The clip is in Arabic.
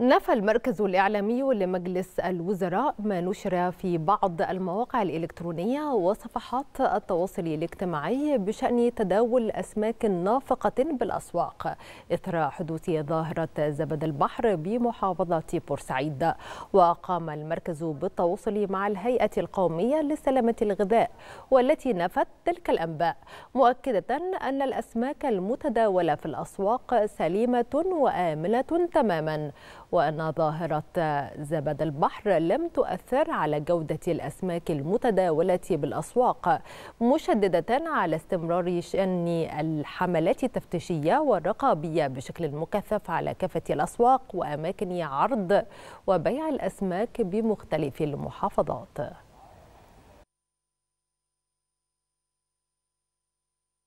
نفى المركز الإعلامي لمجلس الوزراء ما نشر في بعض المواقع الإلكترونية وصفحات التواصل الاجتماعي بشأن تداول أسماك نافقة بالأسواق إثر حدوث ظاهرة زبد البحر بمحافظة بورسعيد وقام المركز بالتواصل مع الهيئة القومية لسلامة الغذاء والتي نفت تلك الأنباء مؤكدة أن الأسماك المتداولة في الأسواق سليمة وآمنة تماماً وأن ظاهرة زبد البحر لم تؤثر على جودة الأسماك المتداولة بالأسواق مشددة على استمرار شأن الحملات التفتيشية والرقابية بشكل مكثف على كافة الأسواق وأماكن عرض وبيع الأسماك بمختلف المحافظات